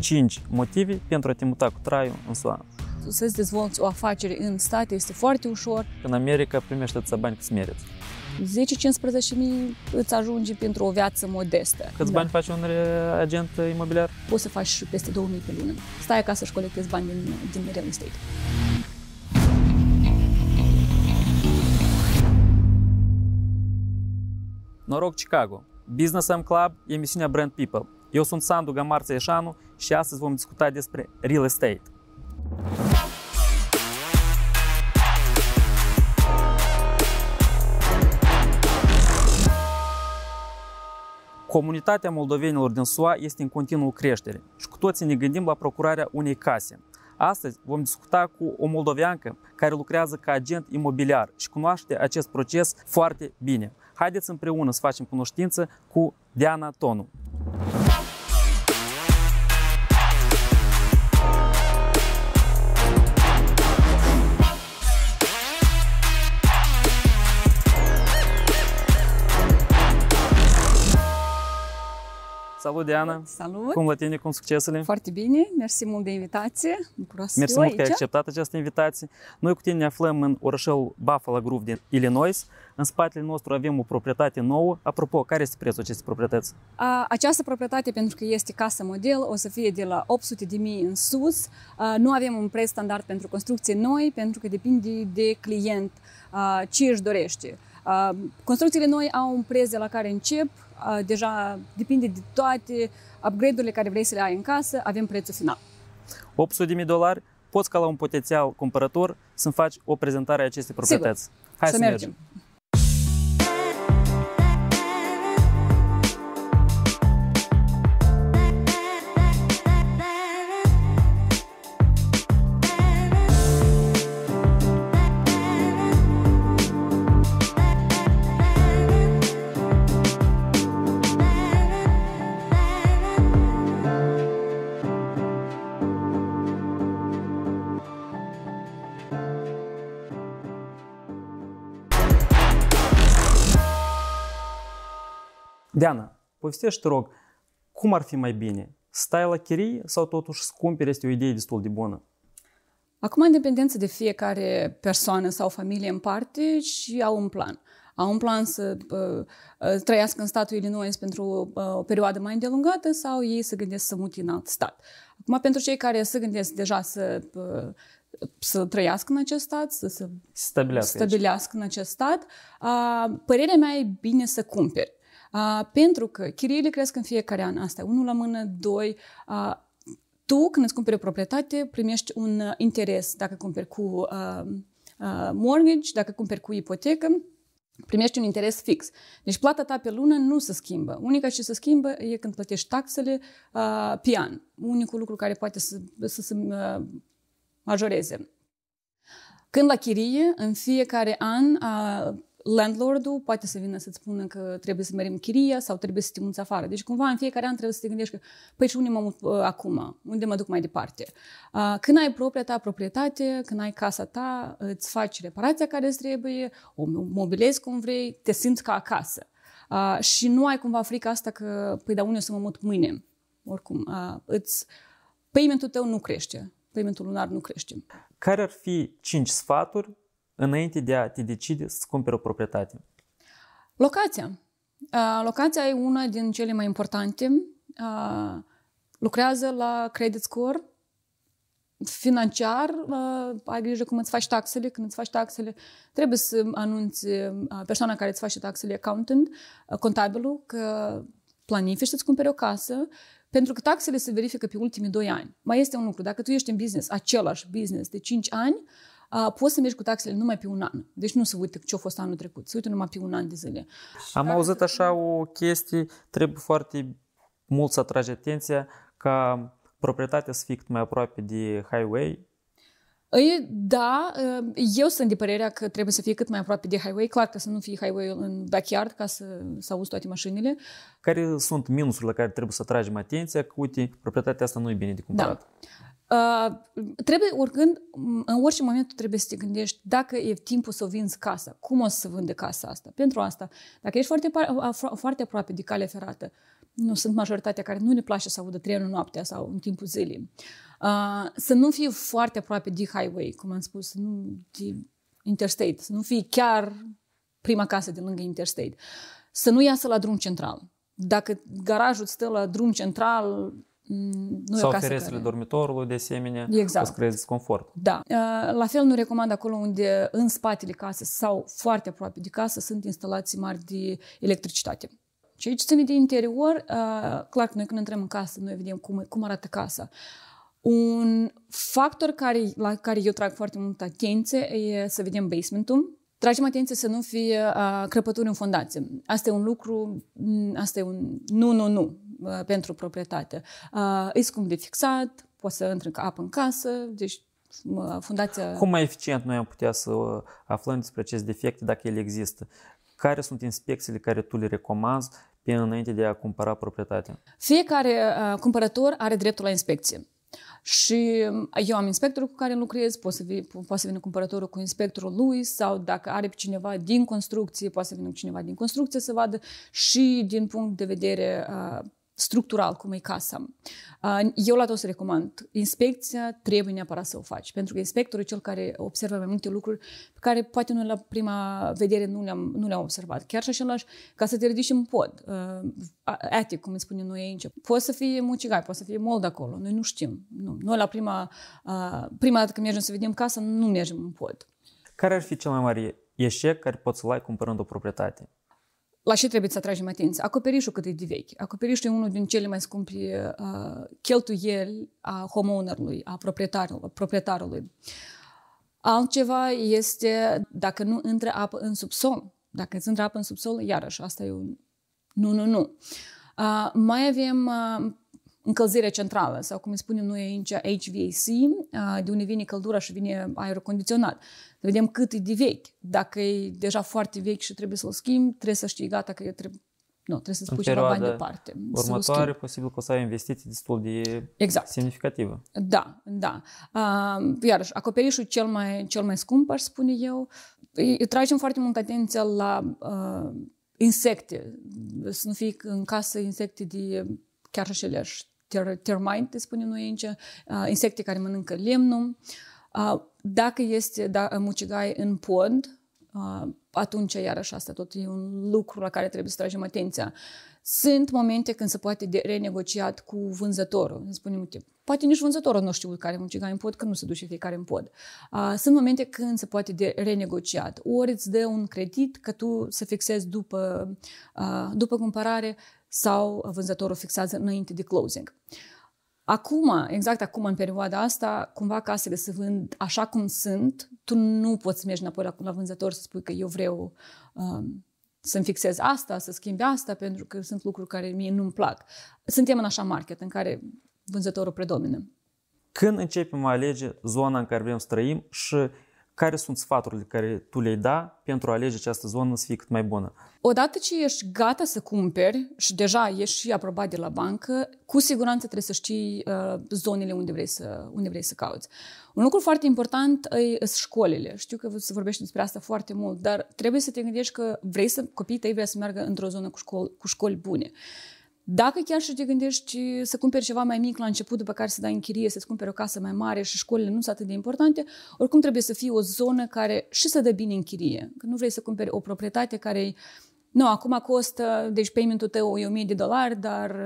5 motive pentru a te muta cu traiul în SUA. Să-ți dezvolți o afacere în state este foarte ușor. În America primește atâția bani cât meriți. 10-15 mii îți ajunge pentru o viață modestă. Câți da. bani faci un agent imobiliar? Poți să faci și peste 2000 mii pe lună. Stai acasă și colectezi bani din, din real estate. Noroc Chicago. Business M Club, emisiunea Brand People. Eu sunt Sandu Gamar Țăieșanu și astăzi vom discuta despre real estate. Comunitatea moldovenilor din SUA este în continuă creștere și cu toții ne gândim la procurarea unei case. Astăzi vom discuta cu o moldoveancă care lucrează ca agent imobiliar și cunoaște acest proces foarte bine. Haideți împreună să facem cunoștință cu Diana Tonu. Salut, Diana! Salut! Cum vă tine, cum succesele? Foarte bine, mersi mult de invitație, bucuros Mersi mult aici. că ai acceptat această invitație. Noi cu tine ne aflăm în orășel Buffalo Grove din Illinois. În spatele nostru avem o proprietate nouă. Apropo, care este prețul acestei proprietăți? această proprietate, pentru că este casă model, o să fie de la 800 de mii în sus. nu avem un preț standard pentru construcție noi, pentru că depinde de client ce își dorește. Uh, construcțiile noi au un preț de la care încep, uh, deja depinde de toate upgrade-urile care vrei să le ai în casă, avem prețul final. 800.000 da. de dolari, poți ca la un potențial cumpărător să-mi faci o prezentare a acestei proprietăți. Sigur. Hai să, să mergem. mergem. Deana, povestește, te rog, cum ar fi mai bine? Stai la chirii sau totuși scumpere este o idee destul de bună? Acum, în dependență de fiecare persoană sau familie în parte și au un plan. Au un plan să uh, uh, trăiască în statul Illinois pentru uh, o perioadă mai îndelungată sau ei se gândesc să mute în alt stat. Acum, pentru cei care se gândesc deja să, uh, să trăiască în acest stat, să se stabilească, stabilească în acest stat, uh, părerea mea e bine să cumperi a, pentru că chiriile cresc în fiecare an. Asta unul la mână, doi. A, tu, când îți cumperi o proprietate, primești un uh, interes. Dacă cumperi cu a, uh, a, uh, mortgage, dacă cumperi cu ipotecă, primești un interes fix. Deci plata ta pe lună nu se schimbă. Unica ce se schimbă e când plătești taxele uh, pe an. Unicul lucru care poate să, să se uh, majoreze. Când la chirie, în fiecare an, uh, landlordul poate să vină să-ți spună că trebuie să mergem chiria sau trebuie să te muți afară. Deci cumva în fiecare an trebuie să te gândești că, păi și unde mă mut uh, ă, acum? Unde mă duc mai departe? Uh, când ai propria ta proprietate, când ai casa ta, îți faci reparația care îți trebuie, o mobilezi cum vrei, te simți ca acasă. Uh, și nu ai cumva frica asta că, păi da, unde o să mă mut mâine? Oricum, uh, îți, paymentul tău nu crește. Paymentul lunar nu crește. Care ar fi cinci sfaturi înainte de a te decide să cumperi o proprietate? Locația. Locația e una din cele mai importante. Lucrează la credit score, financiar, ai grijă cum îți faci taxele, când îți faci taxele, trebuie să anunți persoana care îți face taxele, accountant, contabilul, că planifici să-ți cumperi o casă, pentru că taxele se verifică pe ultimii doi ani. Mai este un lucru, dacă tu ești în business, același business de 5 ani, uh, poți să mergi cu taxele numai pe un an. Deci nu se uită ce a fost anul trecut, se uită numai pe un an de zile. Am auzit așa o chestie, trebuie foarte mult să atragi atenția ca proprietatea să fie cât mai aproape de highway, da, eu sunt de părerea că trebuie să fie cât mai aproape de highway, clar că să nu fie highway în backyard ca să, să auzi toate mașinile. Care sunt minusurile la care trebuie să tragem atenția? Că, uite, proprietatea asta nu e bine de cumpărat. Da. Uh, trebuie, oricând, în orice moment trebuie să te gândești dacă e timpul să vinzi casa, cum o să vând casa asta. Pentru asta, dacă ești foarte, foarte aproape de cale ferată, nu sunt majoritatea care nu ne place să audă trenul noaptea sau în timpul zilei. Uh, să nu fii foarte aproape de highway, cum am spus, nu de interstate, să nu fii chiar prima casă de lângă interstate. Să nu iasă la drum central. Dacă garajul stă la drum central, Mm, nu Sau ferestrele care... dormitorului, de asemenea, exact. să creezi disconfort. Da. Uh, la fel nu recomand acolo unde în spatele casei sau foarte aproape de casă sunt instalații mari de electricitate. Și aici ține de interior, uh, clar că noi când intrăm în casă, noi vedem cum, cum arată casa. Un factor care, la care eu trag foarte multă atenție e să vedem basementul, Tragem atenție să nu fie uh, crăpături în fundație. Asta e un lucru, mm, asta e un nu, nu, nu. Uh, pentru proprietate. Uh, e scump de fixat, poți să intri apă în casă, deci uh, fundația... Cum mai eficient noi am putea să aflăm despre acest defecte dacă ele există? Care sunt inspecțiile care tu le recomanzi pe înainte de a cumpăra proprietatea? Fiecare cumpărător are dreptul la inspecție. Și eu am inspectorul cu care lucrez, poate să, poate să vină cumpărătorul cu inspectorul lui sau dacă are pe cineva din construcție, poate să vină cineva din construcție să vadă și din punct de vedere uh, structural, cum e casa. Uh, eu la toți recomand, inspecția trebuie neapărat să o faci, pentru că inspectorul e cel care observă mai multe lucruri pe care poate noi la prima vedere nu le-am, nu le-am observat. Chiar și așa, ca să te ridici în pod, uh, atic, cum îi spunem noi aici, poți să fie mucigai, poți să fie mold acolo, noi nu știm. Nu. Noi la prima, uh, prima dată când mergem să vedem casa, nu mergem în pod. Care ar fi cel mai mare eșec care poți să-l ai cumpărând o proprietate? la ce trebuie să atragem atenție? Acoperișul cât e de vechi. Acoperișul e unul din cele mai scumpe uh, cheltuieli a homeownerului, a proprietarului. proprietarului. Altceva este dacă nu intră apă în subsol. Dacă îți intră apă în subsol, iarăși, asta e un nu, nu, nu. Uh, mai avem uh, încălzire centrală, sau cum îi spunem noi aici HVAC, de unde vine căldura și vine aer condiționat. vedem cât e de vechi. Dacă e deja foarte vechi și trebuie să-l schimbi, trebuie să știi, gata, că trebuie nu, trebuie să-ți pui ceva bani departe. Următoare, posibil că o să ai investiții destul de exact. semnificativă. Da, da. Iarăși, acoperișul cel mai, cel mai scump, aș spune eu, tragem foarte mult atenția la uh, insecte. Să nu fie în casă insecte de chiar și ter- termite, spunem noi aici, uh, insecte care mănâncă lemnul. Uh, dacă este da, mucigai în pod, uh, atunci iarăși asta tot e un lucru la care trebuie să tragem atenția. Sunt momente când se poate de renegociat cu vânzătorul. Spunem, uite, poate nici vânzătorul nu știu care munciga în pod, că nu se duce fiecare în pod. Sunt momente când se poate de renegociat. Ori îți dă un credit că tu să fixezi după, după cumpărare sau vânzătorul fixează înainte de closing. Acum, exact acum, în perioada asta, cumva casele se vând așa cum sunt, tu nu poți merge înapoi la, la vânzător să spui că eu vreau um, să-mi fixez asta, să schimbi asta, pentru că sunt lucruri care mie nu-mi plac. Suntem în așa market în care vânzătorul predomină. Când începem a alege zona în care vrem să trăim și care sunt sfaturile care tu le-ai da pentru a alege această zonă să fie cât mai bună? Odată ce ești gata să cumperi și deja ești și aprobat de la bancă, cu siguranță trebuie să știi uh, zonele unde vrei, să, unde vrei să cauți. Un lucru foarte important e uh, școlile. Știu că se vorbește despre asta foarte mult, dar trebuie să te gândești că vrei să copiii tăi vrei să meargă într-o zonă cu școli, cu școli bune. Dacă chiar și te gândești să cumperi ceva mai mic la început, după care să dai închirie, să-ți cumperi o casă mai mare și școlile nu sunt atât de importante, oricum trebuie să fie o zonă care și să dă bine închirie. Că nu vrei să cumperi o proprietate care nu, acum costă, deci payment-ul tău e 1000 de dolari, dar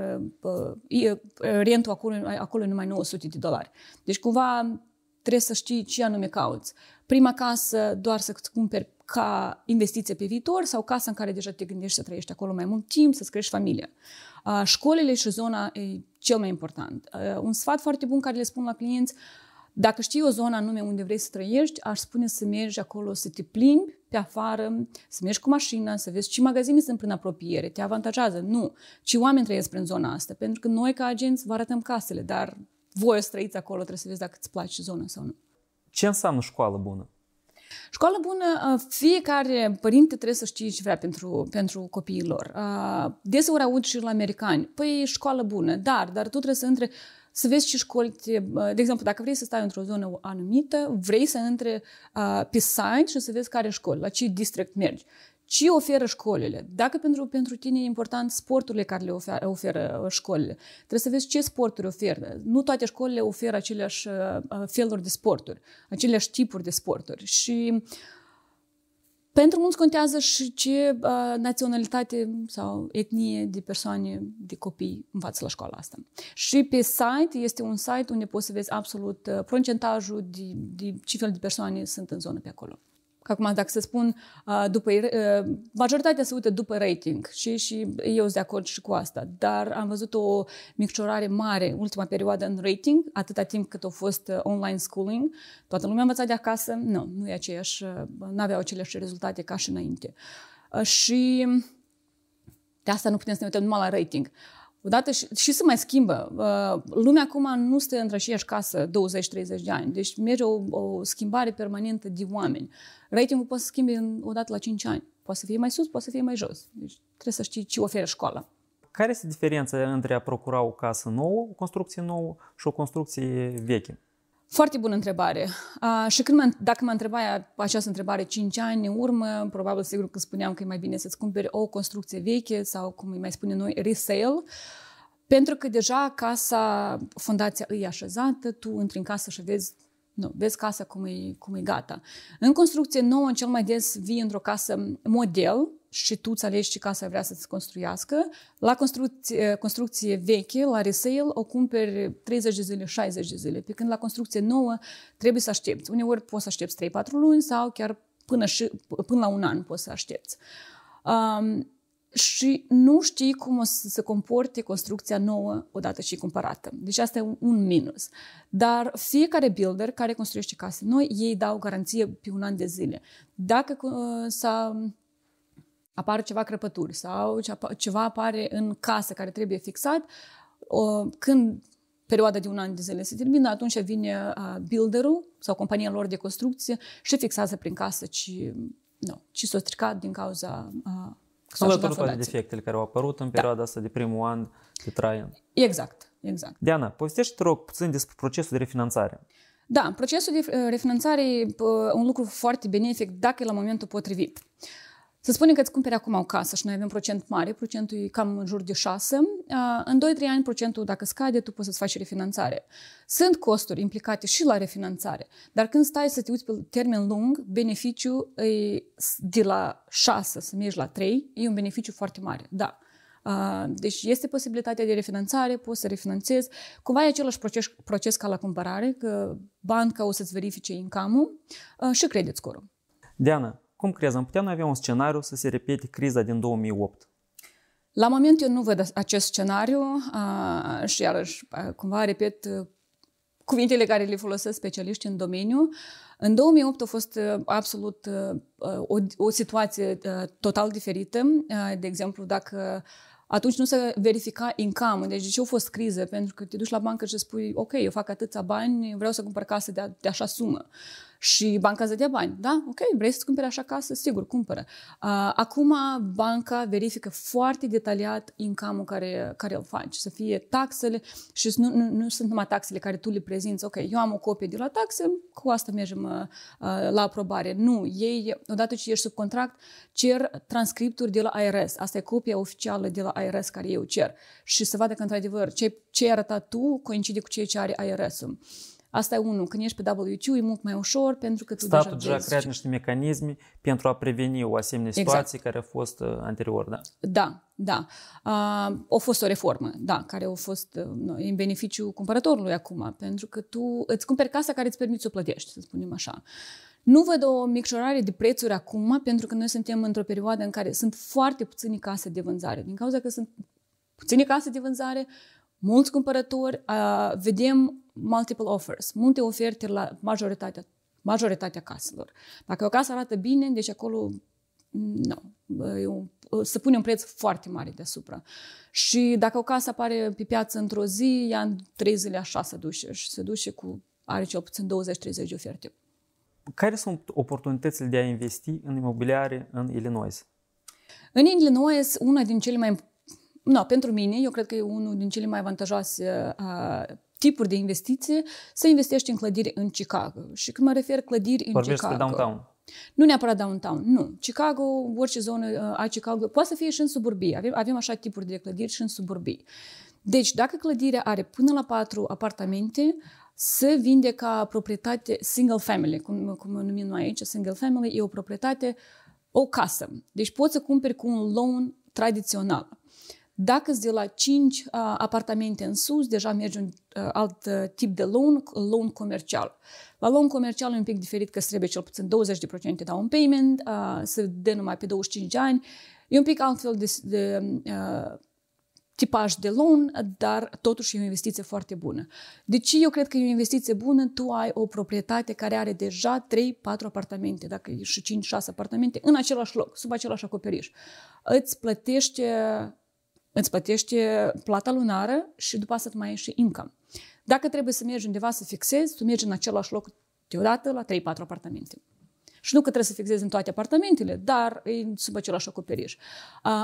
rentul acolo, acolo e numai 900 de dolari. Deci cumva trebuie să știi ce anume cauți. Prima casă doar să-ți cumperi ca investiție pe viitor sau casă în care deja te gândești să trăiești acolo mai mult timp, să-ți crești familia. Școlile și zona e cel mai important. Un sfat foarte bun care le spun la clienți, dacă știi o zonă anume unde vrei să trăiești, aș spune să mergi acolo, să te plimbi pe afară, să mergi cu mașina, să vezi ce magazine sunt prin apropiere, te avantajează. Nu, ci oameni trăiesc prin zona asta, pentru că noi ca agenți vă arătăm casele, dar voi o să trăiți acolo, trebuie să vezi dacă îți place zona sau nu. Ce înseamnă școală bună? Școală bună, ă, fiecare părinte trebuie să știe ce vrea pentru, pentru copiii lor. Ă, deseori aud și la americani, păi școală bună, dar, dar tu trebuie să între să vezi ce școli, te, ă, de exemplu, dacă vrei să stai într-o zonă anumită, vrei să intre uh, pe site și să vezi care școli, la ce district mergi ce oferă școlile. Dacă pentru, pentru tine e important sporturile care le oferă, oferă uh, școlile, trebuie să vezi ce sporturi oferă. Nu toate școlile oferă aceleași uh, uh, feluri de sporturi, aceleași tipuri de sporturi. Și pentru mulți contează și ce naționalitate sau etnie de persoane, de copii învață la școala asta. Și pe site este un site unde poți să vezi absolut procentajul de, de ce fel de persoane sunt în zonă pe acolo. Că acum, dacă să spun, după, majoritatea se uită după rating și, și eu sunt de acord și cu asta, dar am văzut o micșorare mare ultima perioadă în rating, atâta timp cât a fost online schooling, toată lumea învăța de acasă, nu, nu e aceeași, nu aveau aceleași rezultate ca și înainte. Și de asta nu putem să ne uităm numai la rating. Uh, Odată și, și se mai schimbă. Lumea acum nu stă într aceeași casă 20-30 de ani. Deci merge o, o schimbare permanentă de oameni. Ratingul poate să schimbe odată la 5 ani. Poate să fie mai sus, poate să fie mai jos. Deci trebuie să știi ce oferă școala. Care este diferența între a procura o casă nouă, o construcție nouă și o construcție veche? Foarte bună întrebare. Uh, și când mă, dacă mă întrebai această întrebare 5 ani în urmă, probabil sigur că spuneam că e mai bine să-ți cumperi o construcție veche sau, cum îi mai spune noi, resale, pentru că deja casa, fundația e așezată, tu intri în casă și vezi nu, vezi casa cum e, cum e gata. În construcție nouă, în cel mai des vii într-o casă model și tu îți alegi ce casă vrea să-ți construiască. La construcție, construcție veche, la resale, o cumperi 30 de zile, 60 de zile. Pe când la construcție nouă trebuie să aștepți. Uneori poți să aștepți 3-4 luni sau chiar până, și, până la un an poți să aștepți. Um, și nu știi cum o să se comporte construcția nouă odată și cumpărată. Deci asta e un minus. Dar fiecare builder care construiește case noi, ei dau garanție pe un an de zile. Dacă uh, s-a apare ceva crăpături sau ceva apare în casă care trebuie fixat, când perioada de un an de zile se termină, atunci vine uh, builderul sau compania lor de construcție și fixează prin casă ce, nu, ce s-a stricat din cauza uh, sunt alături de defectele care au apărut în da. perioada da. asta de primul an de Traian. Exact, exact. Diana, povestește, te rog, puțin despre procesul de refinanțare. Da, procesul de eh, refinanțare e eh, un lucru foarte benefic dacă e la momentul potrivit. Uh, să spunem că îți cumperi acum o casă și noi avem procent mare, procentul e cam în jur de 6. În 2-3 ani procentul dacă scade, tu poți să-ți faci refinanțare. Sunt costuri implicate și la refinanțare, dar când stai să te uiți pe termen lung, beneficiul e de la 6 să mergi la 3, e un beneficiu foarte mare, da. Deci este posibilitatea de refinanțare, poți să refinanțezi. Cumva e același proces, proces ca la cumpărare, că banca o să-ți verifice income-ul și credit scorul. Diana, cum crezi, am putea noi avea un scenariu să se repete criza din 2008? La moment eu nu văd acest scenariu a, și iarăși cumva repet cuvintele care le folosesc specialiștii în domeniu. În 2008 a fost absolut o, o situație total diferită. De exemplu, dacă atunci nu se verifica income. Deci de ce a fost criză? Pentru că te duci la bancă și spui, ok, eu fac atâția bani, vreau să cumpăr casă de, a, de așa sumă și banca îți dea bani. Da? Ok, vrei să-ți cumperi așa casă? Sigur, cumpără. Uh, acum banca verifică foarte detaliat income care, care îl faci, să fie taxele și nu, nu, nu sunt numai taxele care tu le prezinți. Ok, eu am o copie de la taxe, cu asta mergem uh, la aprobare. Nu, ei, odată ce ești sub contract, cer transcripturi de la IRS. Asta e copia oficială de la IRS care eu cer. Și să vadă că, într-adevăr, ce, ce ai arătat tu coincide cu ceea ce are IRS-ul. Uh, Asta e unul. Când ești pe WQ, e mult mai ușor pentru că tu Statul deja, deja creat niște mecanisme pentru a preveni o asemenea exact. situație care a fost uh, anterior, da? Da, da. Uh, a fost o reformă, da, care a fost uh, în beneficiu cumpărătorului acum, pentru că tu îți cumperi casa care îți permite să o plătești, să spunem așa. Nu văd o micșorare de prețuri acum, pentru că noi suntem într-o perioadă în care sunt foarte puține case de vânzare. Din cauza că sunt puține case de vânzare, mulți cumpărători, uh, vedem multiple offers, multe oferte la majoritatea, majoritatea caselor. Dacă o casă arată bine, deci acolo nu, no, se pune un preț foarte mare deasupra. Și dacă o casă apare pe piață într-o zi, ea în trei zile așa se duce și se duce cu, are cel puțin 20-30 de oferte. Care sunt oportunitățile de a investi în imobiliare în Illinois? În Illinois, una din cele mai no, pentru mine, eu cred că e unul din cele mai avantajoase uh, tipuri de investiții să investești în clădiri în Chicago. Și când mă refer clădiri în Vorbești Chicago... downtown. Nu neapărat downtown, nu. Chicago, orice zonă uh, a Chicago, poate să fie și în suburbii. Avem, avem așa tipuri de clădiri și în suburbii. Deci, dacă clădirea are până la patru apartamente, se vinde ca proprietate single family, cum, cum numim noi aici, single family, e o proprietate, o casă. Deci poți să cumperi cu un loan tradițional. Dacă de la 5 apartamente în sus, deja mergi un alt tip de loan, loan comercial. La loan comercial e un pic diferit că trebuie cel puțin 20% down payment, se dă numai pe 25 de ani. E un pic altfel de, de tipaj de loan, dar totuși e o investiție foarte bună. Deci eu cred că e o investiție bună, tu ai o proprietate care are deja 3-4 apartamente, dacă e și 5-6 apartamente, în același loc, sub același acoperiș. Îți plătește Îți plătește plata lunară și după asta mai e și income. Dacă trebuie să mergi undeva să fixezi, tu mergi în același loc deodată la 3-4 apartamente. Și nu că trebuie să fixezi în toate apartamentele, dar e sub același acoperiș.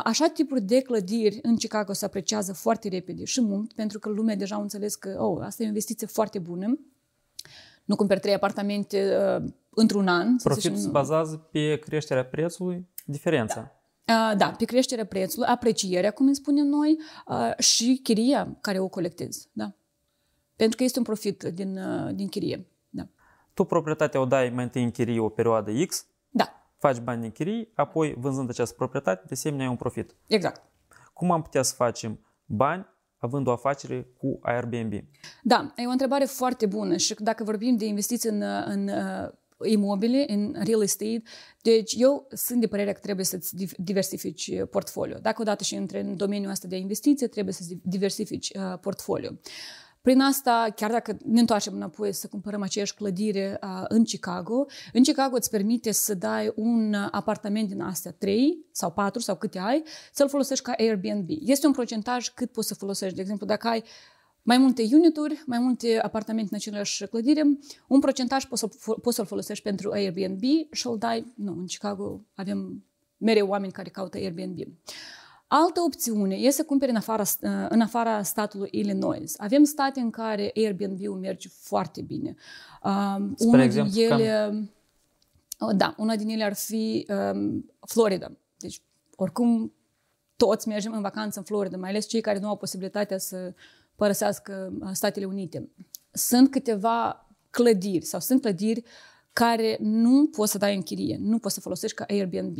Așa tipuri de clădiri în Chicago se apreciază foarte repede și mult, pentru că lumea deja a înțeles că oh, asta e o investiție foarte bună. Nu cumperi trei apartamente uh, într-un an. Profitul se bazează pe creșterea prețului, diferența. Da. Da, pe creșterea prețului, aprecierea, cum îi spunem noi, și chiria care o colectezi. Da. Pentru că este un profit din, din chirie. Da. Tu proprietatea o dai mai întâi în chirie o perioadă X, da. faci bani din chirie, apoi vânzând această proprietate, de asemenea ai un profit. Exact. Cum am putea să facem bani având o afacere cu Airbnb? Da, e o întrebare foarte bună și dacă vorbim de investiții în, în imobile, în real estate. Deci eu sunt de părere că trebuie să-ți diversifici uh, portfoliu. Dacă odată și între în domeniul ăsta de investiție, trebuie să-ți diversifici uh, portfoliu. Prin asta, chiar dacă ne întoarcem înapoi să cumpărăm aceeași clădire uh, în Chicago, în Chicago îți permite să dai un uh, apartament din astea 3 sau 4 sau câte ai, să-l folosești ca Airbnb. Este un procentaj cât poți să folosești. De exemplu, dacă ai mai multe unituri, mai multe apartamente în aceleași clădire, un procentaj poți, să, l folosești pentru Airbnb și îl dai, nu, în Chicago avem mereu oameni care caută Airbnb. Altă opțiune este să cumperi în afara, în afara statului Illinois. Avem state în care Airbnb-ul merge foarte bine. Um, Spre unul exemplu, ele, cam... da, una din ele ar fi um, Florida. Deci, oricum, toți mergem în vacanță în Florida, mai ales cei care nu au posibilitatea să uh, părăsească uh, Statele Unite. Sunt câteva clădiri sau sunt clădiri care nu poți să dai în chirie, nu poți să folosești ca Airbnb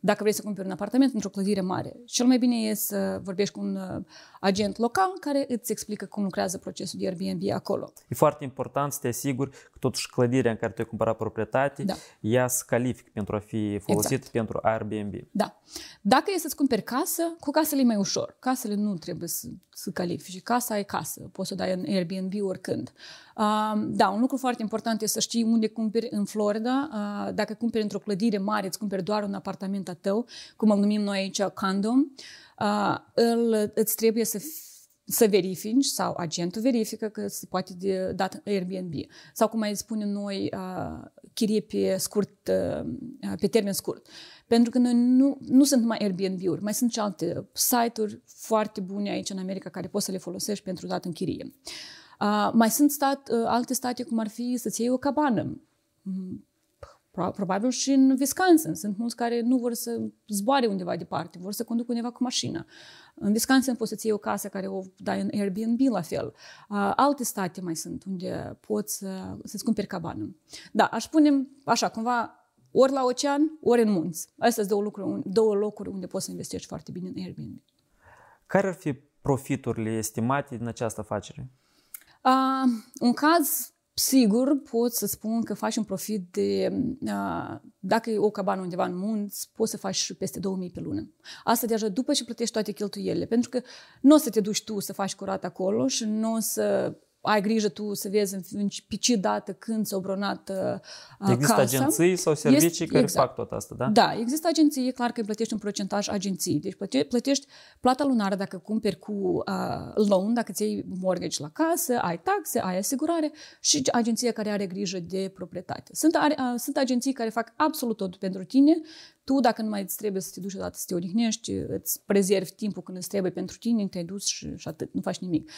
dacă vrei să cumperi un apartament într-o clădire mare, cel mai bine e să vorbești cu un uh, agent local care îți explică cum lucrează procesul de Airbnb acolo. E foarte important să te asiguri că totuși clădirea în care tu ai cumpărat proprietate, da. ea se califică pentru a fi folosită exact. pentru Airbnb. Da. Dacă e să-ți cumperi casă, cu casele e mai ușor. Casele nu trebuie să, să califici. Casa e casă. Poți să o dai în Airbnb oricând. Uh, da, un lucru foarte important este să știi unde cumperi în Florida. Dacă cumperi într-o clădire mare, îți cumperi doar un apartament a tău, cum îl numim noi aici, condom, îl, îți trebuie să să verifici sau agentul verifică că se poate de dat Airbnb. Sau cum mai spune noi, uh, chirie pe, scurt, uh, pe termen scurt. Pentru că noi nu, nu sunt numai Airbnb-uri, mai sunt și alte site-uri foarte bune aici în America care poți să le folosești pentru dat în chirie. Uh, Uh, mai sunt stat, uh, alte state, cum ar fi să-ți iei o cabană. Mhm. Probabil și în Wisconsin. Sunt mulți care nu vor să zboare undeva departe, vor să conducă undeva cu mașina. În Wisconsin poți să-ți iei o casă care o dai în Airbnb la fel. Uh, alte state mai sunt unde poți uh, să-ți cumperi cabană. Da, aș pune așa, cumva ori la ocean, ori în munți. Astea sunt două lucruri, două locuri unde poți să investești foarte bine în Airbnb. Care ar fi profiturile estimate din această afacere? un caz Sigur, pot să spun că faci un profit de, dacă e o cabană undeva în munți, poți să faci peste 2000 pe lună. Asta deja după ce plătești toate cheltuielile, pentru că nu o să te duci tu să faci curat acolo și nu o să ai grijă tu să vezi în, pe ce dată, când s-a obronat uh, Există casa. agenții sau servicii este, care exact. fac tot asta, da? Da, există agenții, e clar că îi plătești un procentaj agenții, Deci plătești, plata lunară dacă cumperi cu uh, loan, dacă ți iei mortgage la casă, ai taxe, ai asigurare și agenția care are grijă de proprietate. Sunt, are, uh, sunt agenții care fac absolut tot pentru tine tu, dacă nu mai îți trebuie să te duci odată să te odihnești, îți prezervi timpul când îți trebuie pentru tine, te-ai dus și, și atât, nu faci nimic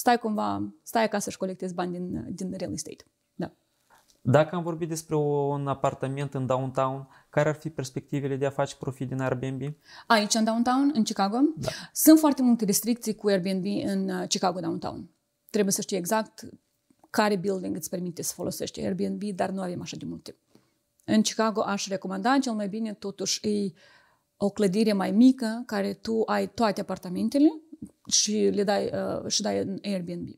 stai cumva, stai acasă și colectezi bani din, din real estate. Da. Dacă am vorbit despre un apartament în downtown, care ar fi perspectivele de a face profit din Airbnb? Aici, în downtown, în Chicago, da. sunt foarte multe restricții cu Airbnb în uh, Chicago downtown. Trebuie să știi exact care building îți permite să folosești Airbnb, dar nu avem așa de multe. În Chicago aș recomanda cel mai bine, totuși, e o clădire mai mică, care tu ai toate apartamentele și le dai, uh, și dai în Airbnb.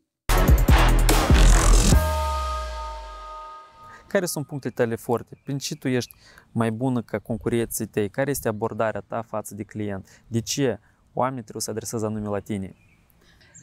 Care sunt punctele tale forte? Prin ce tu ești mai bună ca concurenții tăi? Care este abordarea ta față de client? De ce oamenii trebuie să adreseze anume la tine?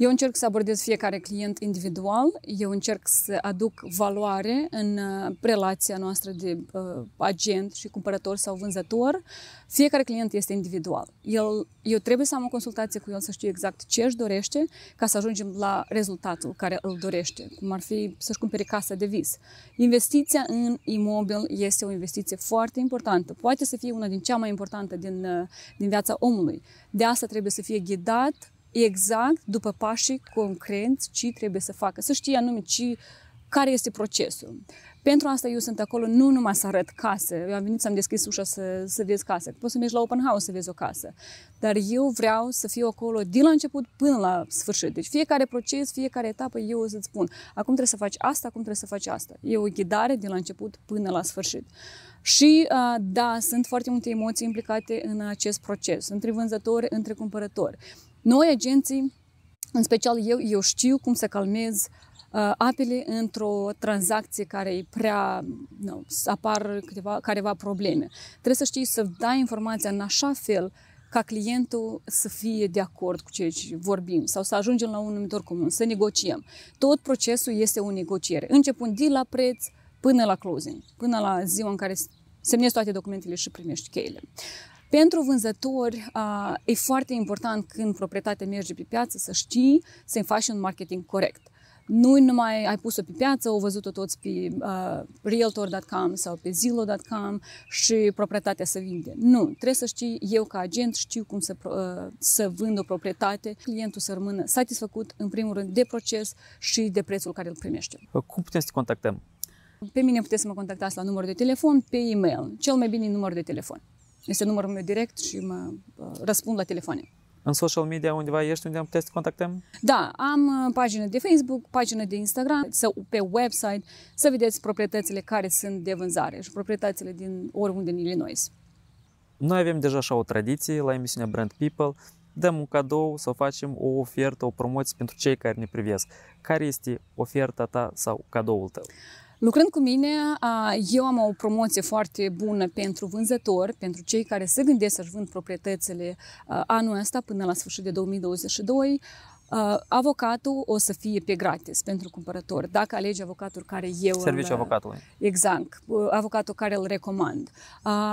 Eu încerc să abordez fiecare client individual, eu încerc să aduc valoare în uh, relația noastră de uh, agent și cumpărător sau vânzător. Fiecare client este individual. El, eu trebuie să am o consultație cu el să știu exact ce își dorește ca să ajungem la rezultatul care îl dorește, cum ar fi să-și cumpere casa de vis. Investiția în imobil este o investiție foarte importantă. Poate să fie una din cea mai importantă din, uh, din viața omului. De asta trebuie să fie ghidat exact după pașii concreți ce trebuie să facă, să știe anume ce, care este procesul. Pentru asta eu sunt acolo nu numai să arăt casă. eu am venit să-mi deschis ușa să, să vezi casă. poți să mergi la open house să vezi o casă, dar eu vreau să fiu acolo de la început până la sfârșit. Deci fiecare proces, fiecare etapă eu o să-ți spun, acum trebuie să faci asta, acum trebuie să faci asta. E o ghidare de la început până la sfârșit. Și da, sunt foarte multe emoții implicate în acest proces, între vânzători, între cumpărători. Noi, agenții, în special eu, eu știu cum să calmez uh, apele într-o tranzacție care e prea, nu, apar câteva, careva probleme. Trebuie să știi să dai informația în așa fel ca clientul să fie de acord cu ceea ce vorbim sau să ajungem la un numitor comun, să negociem. Tot procesul este o negociere, începând de la preț până la closing, până la ziua în care semnezi toate documentele și primești cheile. Pentru vânzători e foarte important când proprietatea merge pe piață să știi să-i faci un marketing corect nu numai ai pus-o pe piață, au văzut-o toți pe uh, realtor.com sau pe zillow.com și proprietatea să vinde. Nu, trebuie să știi, eu ca agent știu cum să, uh, să vând o proprietate, clientul să rămână satisfăcut, în primul rând, de proces și de prețul care îl primește. Cum putem să te contactăm? Pe mine puteți să mă contactați la număr de telefon, pe e-mail, cel mai bine număr de telefon. Este numărul meu direct și mă uh, răspund la telefoane. În social media undeva ești, unde am putea să te contactăm? Da, am uh, pagină de Facebook, pagină de Instagram, sau pe website, să vedeți proprietățile care sunt de vânzare și proprietățile din oriunde în Illinois. Noi avem deja așa o tradiție la emisiunea Brand People, dăm un cadou sau facem o ofertă, o promoție pentru cei care ne privesc. Care este oferta ta sau cadoul tău? Lucrând cu mine, eu am o promoție foarte bună pentru vânzători, pentru cei care se gândesc să-și vând proprietățile anul ăsta până la sfârșit de 2022. Avocatul o să fie pe gratis pentru cumpărători, dacă alegi avocatul care eu... Serviciul îl, avocatului. Exact, avocatul care îl recomand.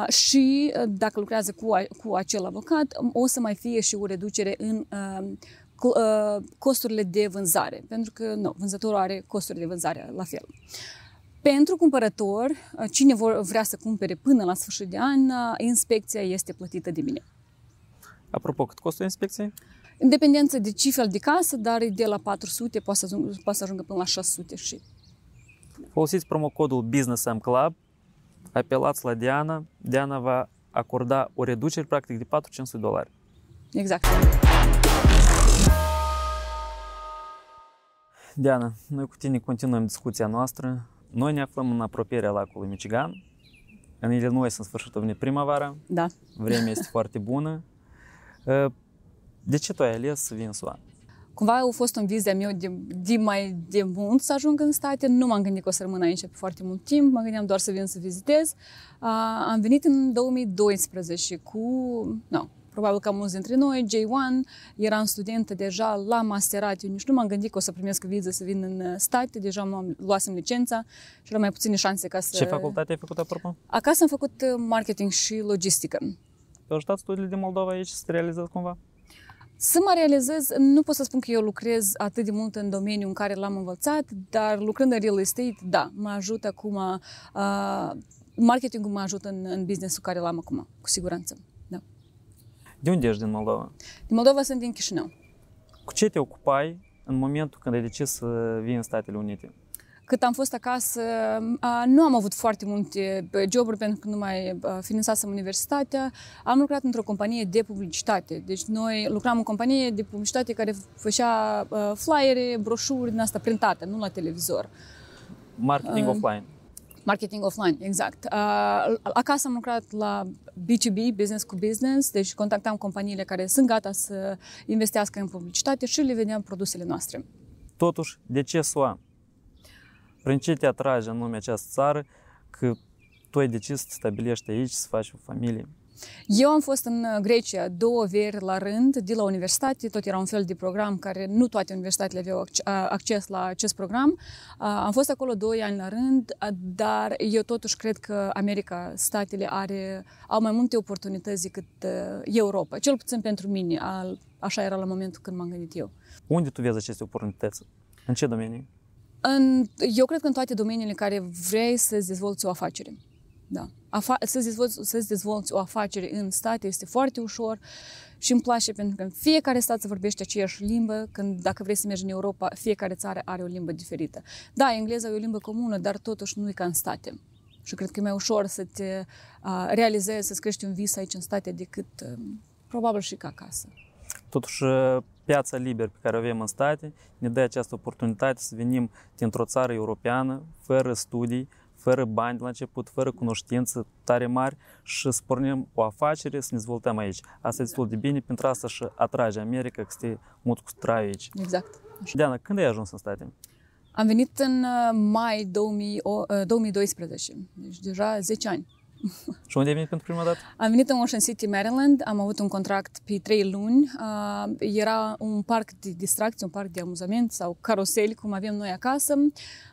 Și dacă lucrează cu, cu acel avocat, o să mai fie și o reducere în costurile de vânzare, pentru că nu, vânzătorul are costuri de vânzare la fel. Uh, pentru cumpărător, uh, cine vor, vrea să cumpere până la sfârșit de an, uh, inspecția este plătită de mine. Apropo, cât costă inspecția? În dependență de ce fel de casă, dar de la 400 poate să, ajungă, poate să ajungă până la 600 și... Folosiți promocodul Business Am Club, apelați la Diana, Diana va acorda o reducere practic de 400 dolari. Exact. Diana, noi cu tine continuăm discuția noastră noi ne aflăm în apropierea lacului Michigan. În Illinois, în sfârșitul a venit primăvara. Da. Vremea este foarte bună. Ă, de ce tu ai ales să vin în SUA? Cumva a fost un vis de meu de, de mai de mult să ajung în state. Nu m-am gândit că o să rămân aici pe foarte mult timp. Mă gândeam doar să vin să vizitez. Uh, am venit în 2012 cu... No, Probabil că mulți dintre noi, J1, eram studentă deja la masterat. Eu nici nu m-am gândit că o să primesc viză să vin în uh, state, deja m-am luasem licența și eram mai puține șanse ca să... Ce facultate ai făcut, apropo? Acasă am făcut uh, marketing și logistică. Te-au ajutat studiile din Moldova aici să te realizezi cumva? Să mă realizez, nu pot să spun că eu lucrez atât de mult în domeniul în care l-am învățat, dar lucrând în real estate, da, mă ajută acum, uh, marketingul mă ajută în, în businessul care l-am acum, cu siguranță. De unde ești din Moldova? Din Moldova sunt din Chișinău. Cu ce te ocupai în momentul când ai decis să vii în Statele Unite? Cât am fost acasă, nu am avut foarte multe joburi pentru că nu mai finanțasem universitatea. Am lucrat într-o companie de publicitate. Deci noi lucram în companie de publicitate care făcea flyere, broșuri din asta printate, nu la televizor. Marketing uh, offline. Marketing offline, exact. Uh, acasă am lucrat la B2B, business cu business, deci contactam companiile care sunt gata să investească în publicitate și le vedeam produsele noastre. Totuși, de ce SUA? Prin ce te atrage anume această țară că tu ai decis să stabilești aici, să faci o familie? Eu am fost în uh, Grecia două veri la rând, de la universitate, tot era un fel de program care nu toate universitățile aveau acces la acest program. Am fost acolo doi ani la rând, dar eu totuși cred că America, statele, are, au mai multe oportunități decât uh, Europa, cel puțin pentru mine. Așa era la momentul când m-am gândit eu. Unde tu vezi aceste oportunități? În ce domenii? În, eu cred că în toate domeniile care vrei să-ți dezvolți o afacere. Da. Afa- să-ți, dezvolți, să-ți dezvolți o afacere în stat este foarte ușor și îmi place pentru că în fiecare stat se vorbește aceeași limbă, când dacă vrei să mergi în Europa, fiecare țară are o limbă diferită. Da, engleza e o limbă comună, dar totuși nu e ca în state. Și cred că e mai ușor să te uh, realizezi, să-ți crești un vis aici în state decât uh, probabil și ca acasă. Totuși, piața liberă pe care o avem în state ne dă această oportunitate să venim dintr-o țară europeană, fără studii, fără bani la început, fără cunoștință tare mari și să pornim o afacere, să ne dezvoltăm aici. Asta e destul de bine, pentru asta și atrage America că este mult cu traiu aici. Exact. Așa. Diana, când ai ajuns în state? Am venit în uh, mai 2012, uh, deci deja 10 ani. Și unde ai venit pentru prima dată? Am venit în Ocean City, Maryland. Am avut un contract pe trei luni. Uh, era un parc de distracție, un parc de amuzament sau caroseli. cum avem noi acasă.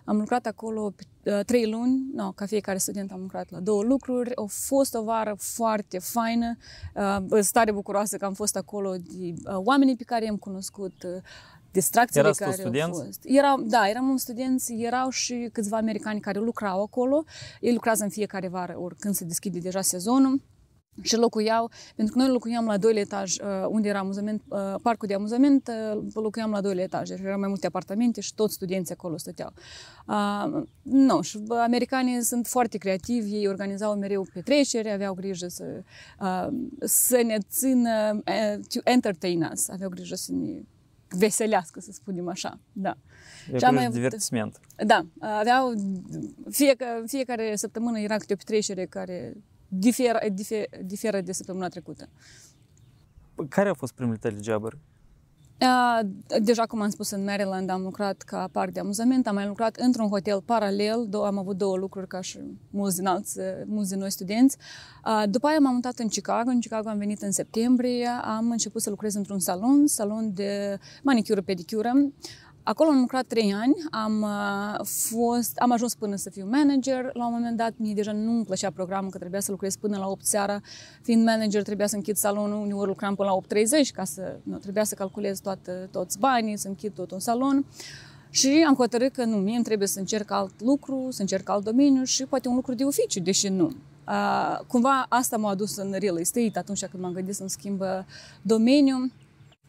Am lucrat acolo pe uh, trei luni. No, ca fiecare student am lucrat la două lucruri. A fost o vară foarte faină. Uh, sunt tare bucuroasă că am fost acolo de uh, oamenii pe care i-am cunoscut, uh, distracție Erați care au fost. Erau, da, eram un student, erau și câțiva americani care lucrau acolo. Ei lucrează în fiecare vară, ori când se deschide deja sezonul și locuiau, pentru că noi locuiam la doilea etaj, uh, unde era amuzament, uh, parcul de amuzament, uh, locuiam la doilea etaj, deci erau mai multe apartamente și toți studenții acolo stăteau. Uh, nu, și americanii sunt foarte creativi, ei organizau mereu petreceri, aveau grijă să, uh, să ne țină, uh, to entertain us, aveau grijă să ne veselească, să spunem așa. Da. E Cea mai... divertisment. Da. Aveau, fiecare, fiecare săptămână era câte o petrecere care diferă, diferă de săptămâna trecută. Care au fost primele tale Deja, cum am spus, în Maryland am lucrat ca parc de amuzament, am mai lucrat într-un hotel paralel, am avut două lucruri ca și mulți din alți, mulți din noi studenți. După aia m-am mutat în Chicago, în Chicago am venit în septembrie, am început să lucrez într-un salon, salon de manicură-pedicură. Acolo am lucrat trei ani, am, uh, fost, am ajuns până să fiu manager. La un moment dat, mie deja nu îmi plăcea programul, că trebuia să lucrez până la 8 seara. Fiind manager, trebuia să închid salonul, uneori lucram până la 8.30, ca să, nu, trebuia să calculez toată, toți banii, să închid tot un salon. Și am hotărât că nu, mie îmi trebuie să încerc alt lucru, să încerc alt domeniu și poate un lucru de oficiu, deși nu. Uh, cumva asta m-a adus în real estate atunci când m-am gândit să-mi schimb domeniul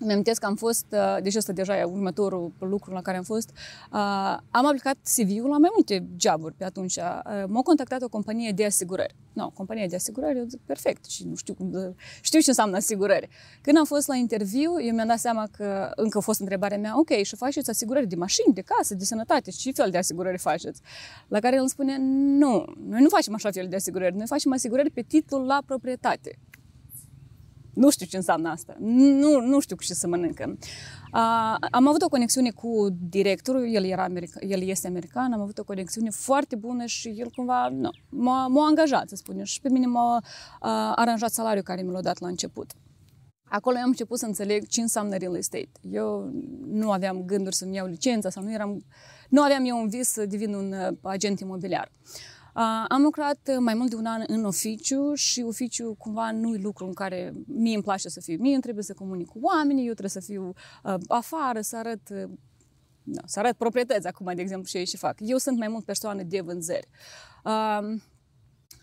îmi am că am fost, uh, deci asta deja e următorul lucru la care am fost, uh, am aplicat CV-ul la mai multe joburi pe atunci. Uh, m-a contactat o companie de asigurări. Nu, no, compania de asigurări, eu zic, perfect, și nu știu cum, știu ce înseamnă asigurări. Când am fost la interviu, eu mi-am dat seama că încă a fost întrebarea mea, ok, și faceți asigurări de mașini, de casă, de sănătate, ce fel de asigurări faceți? La care el îmi spune, nu, noi nu facem așa fel de asigurări, noi facem asigurări pe titlul la proprietate. Nu știu ce înseamnă asta. Nu, nu știu ce să mănâncă. A, am avut o conexiune cu directorul, el, era american, el este american, am avut o conexiune foarte bună și el cumva no, m-a, m-a angajat, să spunem, și pe mine m-a aranjat salariul care mi l-a dat la început. Acolo am început să înțeleg ce înseamnă real estate. Eu nu aveam gânduri să-mi iau licența sau nu eram... Nu aveam eu un vis să devin un uh, agent imobiliar. Uh, am lucrat mai mult de un an în oficiu și oficiu cumva nu e lucru în care mie îmi place să fiu. Mie îmi trebuie să comunic cu oamenii, eu trebuie să fiu afară, să arăt no, să arăt proprietăți acum, de exemplu, și ei și fac. Eu sunt mai mult persoană de vânzări. Um,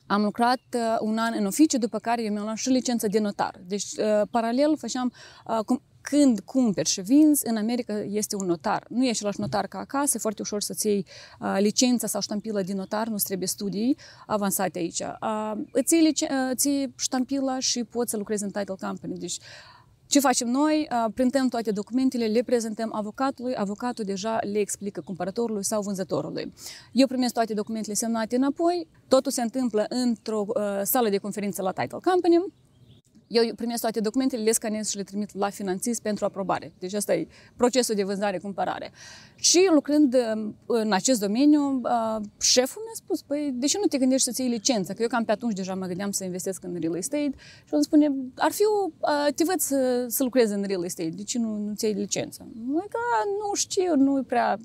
am lucrat uh, un an în oficiu, după care eu mi-am luat și licență de notar. Deci, uh, paralel, făceam uh, cum, când cumperi și vinzi, în America este un notar. Nu e același notar ca acasă, e foarte ușor să-ți iei uh, licența sau ștampila din notar, nu trebuie studii avansate aici. Uh, îți, iei îți iei ștampila și poți să lucrezi în title company. Deci, ce facem noi? Printăm toate documentele, le prezentăm avocatului, avocatul deja le explică cumpărătorului sau vânzătorului. Eu primesc toate documentele semnate înapoi, totul se întâmplă într-o uh, sală de conferință la Title Company, eu primesc toate documentele, le scanez și le trimit la finanțist pentru aprobare. Deci asta e procesul de vânzare-cumpărare. Și lucrând uh, în acest domeniu, uh, șeful mi-a spus, păi, de ce nu te gândești să-ți iei licența? Că eu cam pe atunci deja mă gândeam să investesc în real estate și îmi spune, ar fi, o, uh, te văd să, să lucrezi în real estate, de ce nu, nu-ți iei licența? Măi, că nu știu, nu prea...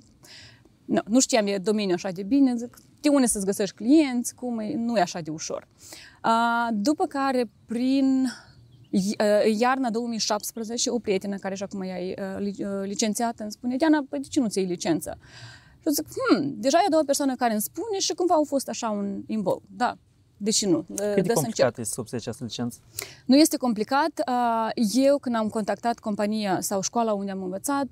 No, nu știam eu domeniul așa de bine, zic, de unde să-ți găsești clienți, cum e, nu e așa de ușor. După care, prin Iarna 2017, o prietenă care și acum e licențiată îmi spune, Diana, păi de ce nu ți iei licență? Și eu zic, hmm, deja e a doua persoană care îmi spune și cumva au fost așa un imbol. Da, Deși nu. Cât de, complicat încerc. este să obții această licență? Nu este complicat. Eu, când am contactat compania sau școala unde am învățat,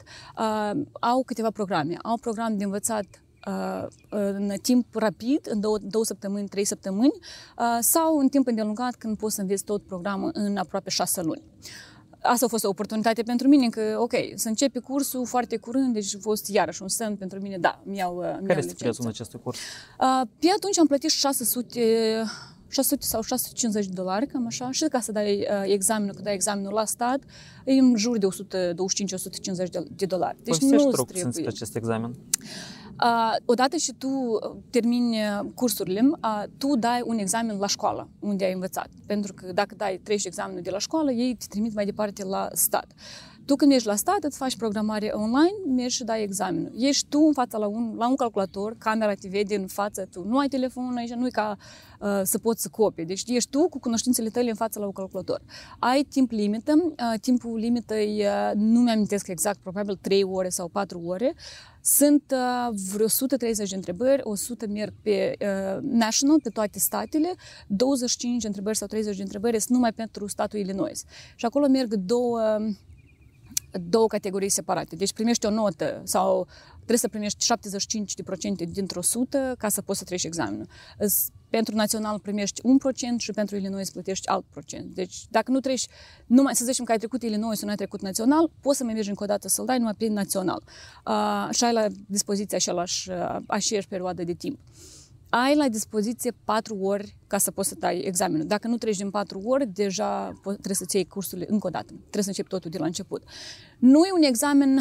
au câteva programe. Au program de învățat Uh, uh, în timp rapid, în două, două săptămâni, trei săptămâni, uh, sau în timp îndelungat când poți să înveți tot programul în aproape șase luni. Asta a fost o oportunitate pentru mine, că, ok, să începe cursul foarte curând, deci a fost iarăși un semn pentru mine, da, mi-au mi Care este prețul acest curs? Pe atunci am plătit 600, 600 sau 650 de dolari, cam așa, și ca să dai examenul, că dai examenul la stat, e în jur de 125-150 de, dolari. Deci Povestești, nu să acest examen? Uh, odată și tu uh, termini uh, cursurile, uh, tu dai un examen la școală unde ai învățat. Pentru că dacă dai 30 examenul de la școală, ei te trimit mai departe la stat. Uh, tu când ești la stat, îți faci programare online, mergi și dai examenul. Ești tu în fața la un, la un calculator, camera te vede în față, tu nu ai telefonul aici, nu e ca uh, să poți să copie. Deci ești tu cu cunoștințele tale în fața la un calculator. Ai timp limită, uh, timpul limită e, uh, nu mi-amintesc exact, probabil 3 ore sau 4 ore. Sunt uh, vreo 130 de întrebări, 100 merg pe uh, national, pe toate statele, 25 de întrebări sau 30 de întrebări sunt numai pentru statul Illinois. Și acolo merg două două categorii separate. Deci primești o notă sau trebuie să primești 75% dintr-o sută ca să poți să treci examenul. Pentru național primești 1% și pentru Illinois plătești alt procent. Deci dacă nu treci, numai să zicem că ai trecut Illinois sau nu ai trecut național, poți să mai mergi încă o dată să-l dai numai prin național. Uh, și ai la dispoziție așa, așa, așa perioadă de timp. Uh, ai la dispoziție patru ori ca să poți să dai examenul. Dacă nu treci din patru ori, deja trebuie să-ți iei cursurile încă o dată. Trebuie să începi totul de la început. Nu e un examen,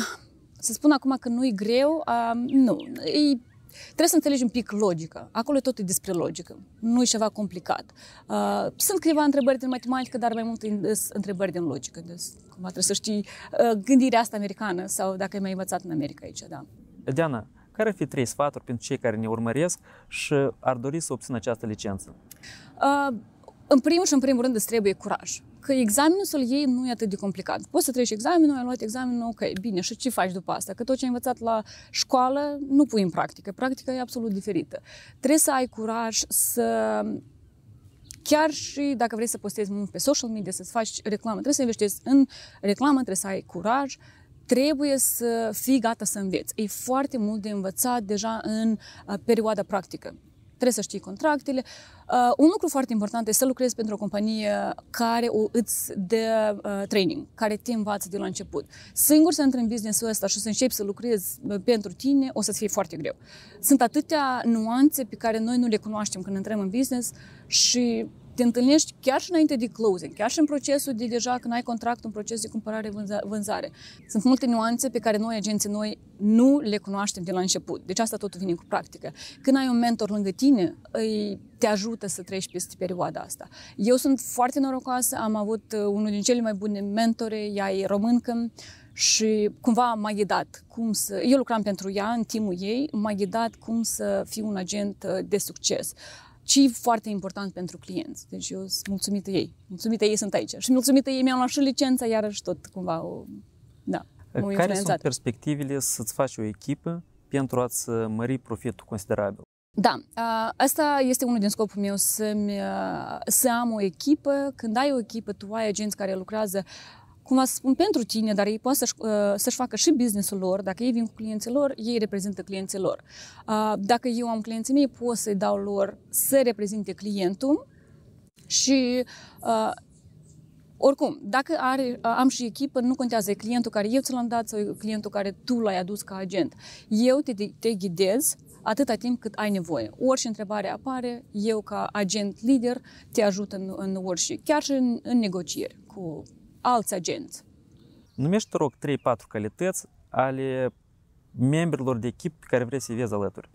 să spun acum că nu e greu, uh, nu. E, trebuie să înțelegi un pic logică. Acolo tot e despre logică. Nu e ceva complicat. Uh, sunt câteva întrebări din matematică, dar mai multe întrebări din logică. Deci, cumva trebuie să știi uh, gândirea asta americană sau dacă ai mai învățat în America aici, da. Diana, uh, care ar fi trei sfaturi pentru cei care ne urmăresc și ar dori să obțină această licență? Uh, în primul și în primul rând îți trebuie curaj. Că examenul să-l iei nu e atât de complicat. Poți să treci examenul, ai luat examenul, ok, bine, și ce faci după asta? Că tot ce ai învățat la școală nu pui în practică. Practica e absolut diferită. Trebuie să ai curaj să chiar și dacă vrei să postezi mult pe social media, să-ți faci reclamă, trebuie să investești în reclamă, trebuie să ai curaj, trebuie să fii gata să înveți. E foarte mult de învățat deja în uh, perioada practică. Trebuie să știi contractele. Uh, un lucru foarte important este să lucrezi pentru o companie care o îți dă uh, training, care te învață de la început. Singur să intri în business-ul ăsta și să începi să lucrezi pentru tine, o să-ți fie foarte greu. Sunt atâtea nuanțe pe care noi nu le cunoaștem când intrăm în business și te întâlnești chiar și înainte de closing, chiar și în procesul de deja când ai contract, un proces de cumpărare-vânzare. Sunt multe nuanțe pe care noi, agenții noi, nu le cunoaștem de la început. Deci asta tot vine cu practică. Când ai un mentor lângă tine, îi te ajută să treci peste perioada asta. Eu sunt foarte norocoasă, am avut uh, unul din cele mai bune mentore, ea e româncă, și cumva m-a ghidat cum să... Eu lucram pentru ea, în timul ei, m-a ghidat cum să fiu un agent uh, de succes ci foarte important pentru clienți. Deci eu sunt mulțumită ei. Mulțumită ei sunt aici. Și mulțumită ei mi-au luat și licența, iarăși tot cumva o... Da, Care sunt perspectivele să-ți faci o echipă pentru a-ți uh, mări profitul considerabil? Da, asta este unul din scopul meu, să, să am o echipă. Când ai o echipă, tu ai agenți care lucrează uh, cum să spun pentru tine, dar ei pot să-și, uh, să-și facă și businessul lor. Dacă ei vin cu clienții lor, ei reprezintă clienții lor. Uh, dacă eu am clienții mei, pot să-i dau lor să reprezinte clientul și uh, oricum, dacă are, am și echipă, nu contează, e clientul care eu ți l-am dat sau e clientul care tu l-ai adus ca agent. Eu te, te ghidez atâta timp cât ai nevoie. Orice întrebare apare, eu ca agent lider te ajut în, în orice, chiar și în, în negocieri cu alți agenți. Numește, te rog, 3-4 calități ale membrilor de echipă pe care vrei să-i vezi alături.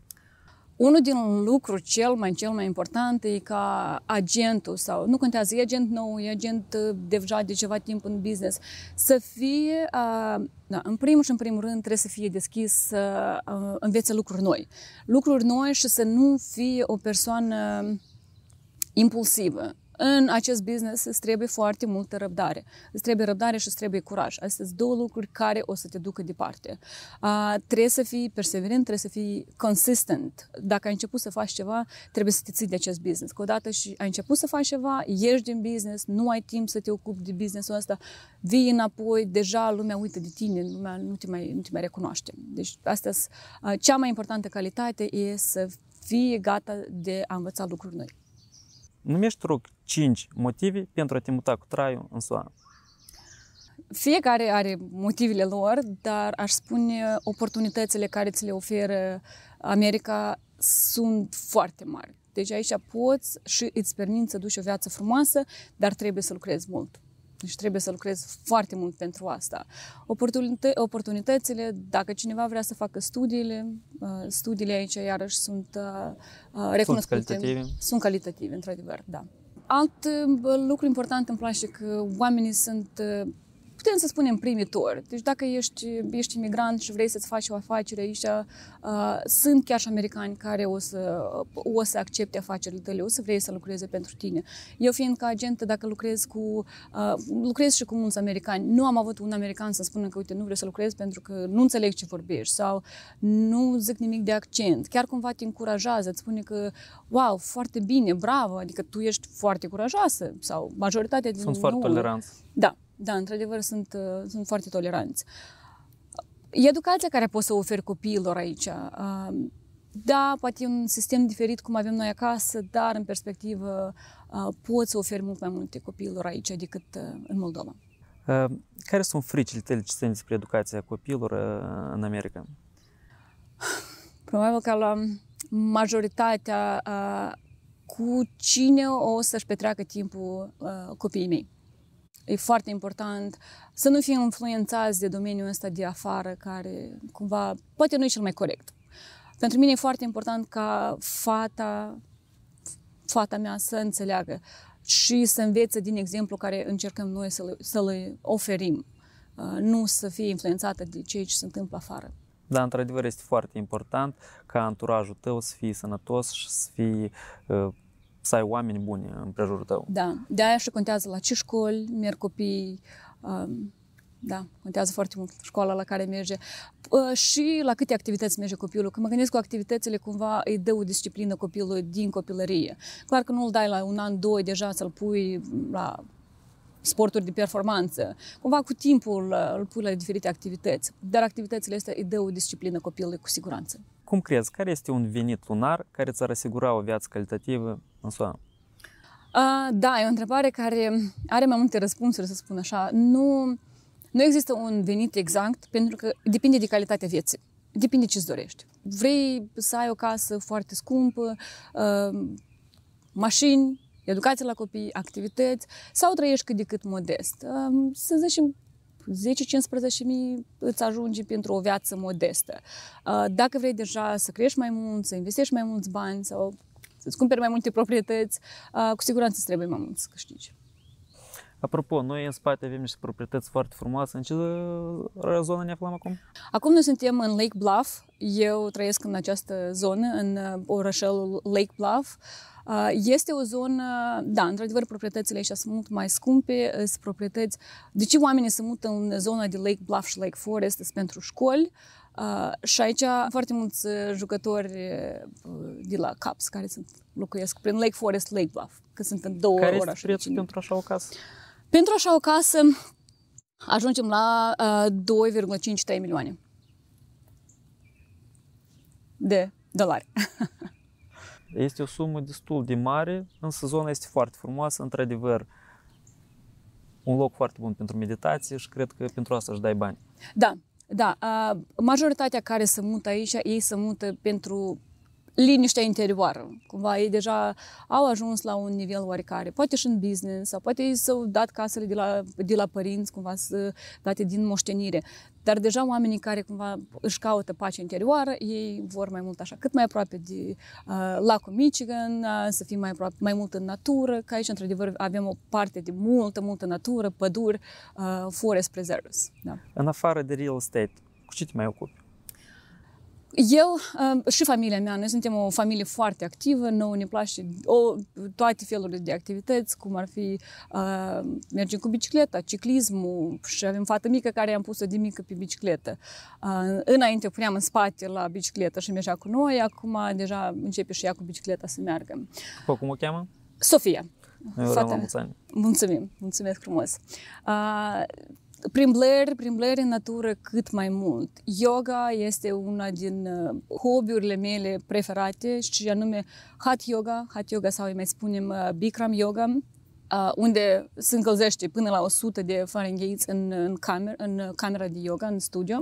Unul din lucruri cel mai, cel mai important e ca agentul sau, nu contează, e agent nou, e agent uh, deja de ceva timp în business, să fie, a, uh, da, în primul și în primul rând, trebuie să fie deschis să uh, învețe lucruri noi. Lucruri noi și să nu fie o persoană impulsivă în acest business îți trebuie foarte multă răbdare. Îți trebuie răbdare și îți trebuie curaj. Astea sunt două lucruri care o să te ducă departe. Uh, trebuie să fii perseverent, trebuie să fii consistent. Dacă ai început să faci ceva, trebuie să te ții de acest business. Că odată și ai început să faci ceva, ieși din business, nu ai timp să te ocupi de businessul ăsta, vii înapoi, deja lumea uită de tine, lumea nu te mai, nu te mai recunoaște. Deci asta uh, cea mai importantă calitate e să fii gata de a învăța lucruri noi. Numești rog 5 motive pentru a te muta cu traiul în SUA? Fiecare are motivele lor, dar aș spune oportunitățile care ți le oferă America sunt foarte mari. Deci aici poți și îți permiți să duci o viață frumoasă, dar trebuie să lucrezi mult. Deci trebuie să lucrezi foarte mult pentru asta. Oportunită- oportunitățile, dacă cineva vrea să facă studiile, uh, studiile aici iarăși sunt uh, uh, recunoscute. Sunt calitative. Sunt calitative, într-adevăr, da. Alt lucru important îmi place că oamenii sunt putem să spunem primitor. Deci dacă ești, ești imigrant și vrei să-ți faci o afacere aici, uh, sunt chiar și americani care o să, o să accepte afacerile tale, o să vrei să lucreze pentru tine. Eu fiind ca agentă, dacă lucrez cu, uh, lucrez și cu mulți americani, nu am avut un american să spună că, uite, nu vreau să lucrez pentru că nu înțeleg ce vorbești sau nu zic nimic de accent. Chiar cumva te încurajează, îți spune că, wow, foarte bine, bravo, adică tu ești foarte curajoasă sau majoritatea din Sunt nou, foarte toleranți. Da, da, într-adevăr, sunt, uh, sunt foarte toleranți. Educația care poți să oferi copiilor aici, uh, da, poate e un sistem diferit cum avem noi acasă, dar în perspectivă uh, poți să oferi mult mai multe copiilor aici decât în Moldova. Care sunt fricile tale ce sunt despre educația copiilor în America? Probabil că la majoritatea cu cine o să-și petreacă timpul copiii mei. E foarte important să nu fim influențați de domeniul ăsta de afară, care cumva poate nu e cel mai corect. Pentru mine e foarte important ca fata, fata mea să înțeleagă și să învețe din exemplu care încercăm noi să le, să le oferim, uh, nu să fie influențată de ceea ce se întâmplă afară. Da, într-adevăr este foarte important ca anturajul tău să fie sănătos și să fie uh, să ai oameni buni în prejurul tău. Da, de aia și contează la ce școli merg copiii, um, da, contează foarte mult școala la care merge uh, și la câte activități merge copilul. Când mă gândesc cu activitățile, cumva îi dă o disciplină copilului din copilărie. Clar că nu îl dai la un an, doi, deja să-l pui la sporturi de performanță. Cumva cu timpul uh, îl pui la diferite activități, dar activitățile astea îi dă o disciplină copilului cu siguranță. Cum crezi, care este un venit lunar care ți-ar asigura o viață calitativă în soa? da, e o întrebare care are mai multe răspunsuri, să spun așa. Nu, nu există un venit exact, pentru că depinde de calitatea vieții. Depinde ce-ți dorești. Vrei să ai o casă foarte scumpă, mașini educație la copii, activități, sau trăiești cât de cât modest. Să zicem, 10-15 mii îți ajunge pentru o viață modestă. Dacă vrei deja să crești mai mult, să investești mai mulți bani sau să-ți cumperi mai multe proprietăți, cu siguranță îți trebuie mai mult să câștigi. Apropo, noi în spate avem niște proprietăți foarte frumoase. În ce uh, zonă ne aflăm acum? Acum noi suntem în Lake Bluff. Eu trăiesc în această zonă, în uh, orașul Lake Bluff. Uh, Uh, este o zonă, da, într-adevăr, proprietățile aici sunt mult mai scumpe, uh, sunt proprietăți... De ce oamenii se mută în zona de Lake Bluff și Lake Forest? Sunt pentru școli. Uh, și aici foarte mulți uh, jucători de la CAPS care sunt, locuiesc prin Lake Forest, Lake Bluff, că sunt în două care orașe. Care este pentru așa o casă? Pentru așa o casă ajungem la uh, 2,5-3 milioane de dolari. Este o sumă destul de mare, însă zona este foarte frumoasă, într-adevăr, un loc foarte bun pentru meditație și cred că pentru asta își dai bani. Da, da. Majoritatea care se mută aici, ei se mută pentru liniștea interioară. Cumva ei deja au ajuns la un nivel oarecare, poate și în business, sau poate ei s-au dat casele de la, de la părinți, cumva date din moștenire. Dar deja oamenii care cumva își caută pace interioară, ei vor mai mult așa, cât mai aproape de uh, lacul Michigan, uh, să fim mai aproape, mai mult în natură, că aici, într-adevăr, avem o parte de multă, multă natură, păduri, uh, forest preserves. Da. În afară de real estate, cu ce te mai ocupi? Eu ehm, și familia mea, noi suntem o familie foarte activă, nouă ne place o, toate felurile de activități, cum ar fi uh, mergem cu bicicleta, ciclismul și avem fată mică care am pus-o de mică pe bicicletă. Uh, înainte o puneam în spate la bicicletă și mergea cu noi, acum deja începe și ea cu bicicleta să meargă. După cum o cheamă? Sofia. Fata. Mulțumim, mulțumesc frumos. Uh, Primblări, primblări în natură cât mai mult. Yoga este una din uh, hobby-urile mele preferate și anume hot Yoga, hot Yoga sau mai spunem uh, Bikram Yoga, uh, unde se încălzește până la 100 de Fahrenheit în, în, camer, în camera de yoga, în studio.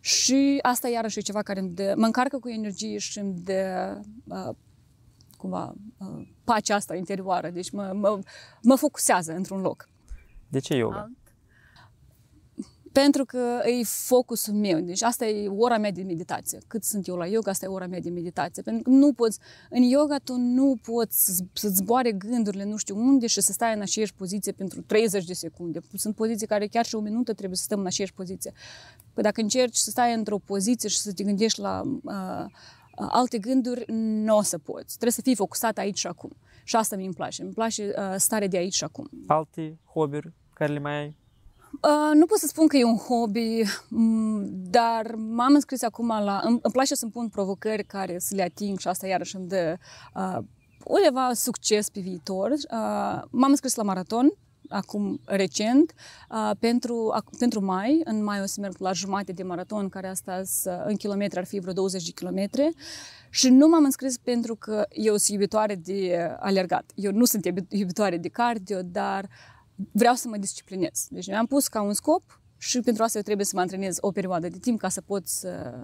Și asta iarăși e ceva care îmi dă, mă încarcă cu energie și îmi dă cumva pacea asta interioară, deci mă, mă, mă focusează într-un loc. De ce yoga? A? Ah. Pentru că e focusul meu. Deci asta e ora mea de meditație. Cât sunt eu la yoga, asta e ora mea de meditație. Pentru că nu poți, în yoga tu nu poți să-ți zboare gândurile nu știu unde și să stai în aceeași poziție pentru 30 de secunde. Sunt poziții care chiar și o minută trebuie să stăm în aceeași poziție. Că păi dacă încerci să stai într-o poziție și să te gândești la uh, alte gânduri, nu o să poți. Trebuie să fii focusat aici și acum. Și asta mi-mi place. Îmi place uh, starea de aici și acum. Alte hobby care le mai ai? Uh, nu pot să spun că e un hobby, mm, dar m-am înscris acum la... Îmi, îmi place să-mi pun provocări care să le ating și asta iarăși îmi dă uh, undeva succes pe viitor. Uh, m-am înscris la maraton acum recent, uh, pentru, ac, pentru mai. În mai o să merg la jumate de maraton, care asta în kilometri ar fi vreo 20 de kilometri. Și nu m-am înscris pentru că eu sunt iubitoare de alergat. Eu nu sunt iubitoare de cardio, dar vreau să mă disciplinez. Deci mi-am pus ca un scop și pentru asta eu trebuie să mă antrenez o perioadă de timp ca să pot să...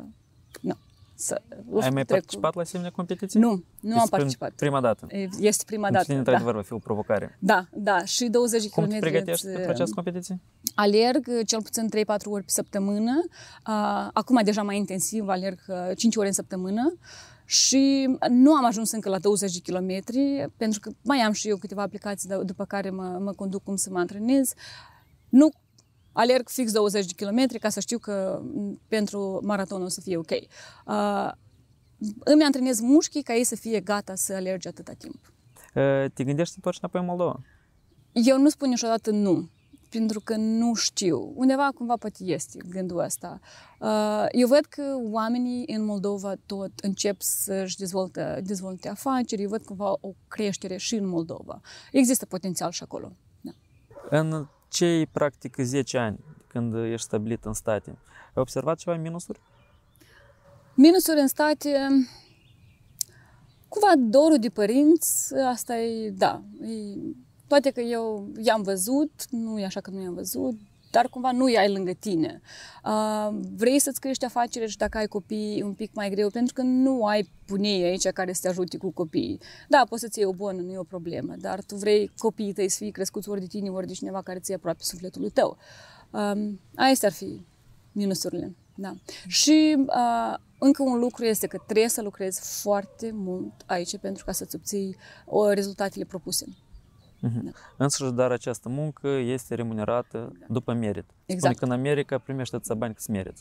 No, să Ai mai trec participat cu... la asemenea competiții? Nu, nu este deci am participat. prima dată? Este prima dată, Tine, da. într-adevăr, da. va fi o provocare. Da, da, și 20 de km... Cum te pregătești de... pentru această um, competiție? Alerg uh, cel puțin 3-4 ori pe săptămână. Uh, acum deja mai intensiv, alerg 5 uh, ore în săptămână și nu am ajuns încă la 20 de kilometri, pentru că mai am și eu câteva aplicații după care mă, mă conduc cum să mă antrenez. Nu alerg fix 20 de kilometri ca să știu că pentru maraton o să fie ok. Uh, îmi antrenez mușchii ca ei să fie gata să alerge atâta timp. Uh, te gândești să întorci înapoi în Moldova? Eu nu spun niciodată nu pentru că nu știu. Undeva cumva poate este gândul ăsta. Uh, eu văd că oamenii în Moldova tot încep să-și dezvolte, dezvolte afaceri, eu văd cumva o creștere și în Moldova. Există potențial și acolo. Da. În cei practic 10 ani când ești stabilit în state, ai observat ceva minusuri? Minusuri în state, cumva dorul de părinți, asta e, da, e toate că eu i-am văzut, nu e așa că nu i-am văzut, dar cumva nu i-ai lângă tine. Uh, vrei să-ți crești afacere și dacă ai copii un pic mai greu, pentru că nu ai punei aici care să te ajute cu copiii. Da, poți să-ți iei o bonă, nu e o problemă, dar tu vrei copiii tăi să fie crescuți ori de tine, ori de cineva care ți-e aproape sufletul tău. Uh, ah, aia ar fi minusurile. Da. Și uh, încă un lucru este că trebuie să lucrezi foarte mult aici pentru ca să-ți obții rezultatele propuse. Însă dar această muncă este remunerată da. după merit. Exact. Spune că în America primești atâția bani cât merit.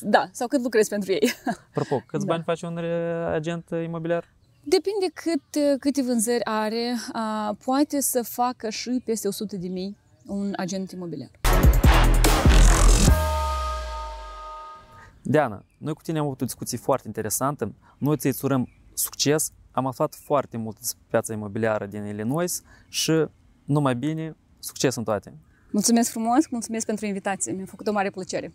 Da, sau cât lucrezi pentru ei. Apropo, câți da. bani face un agent imobiliar? Depinde cât, câte vânzări are. A, poate să facă și peste 100 de mii un agent imobiliar. Diana, noi cu tine am avut o discuție foarte interesantă. Noi ți ai urăm succes am aflat foarte mult despre piața imobiliară din Illinois și numai bine, succes în toate! Mulțumesc frumos, mulțumesc pentru invitație, mi-a făcut o mare plăcere!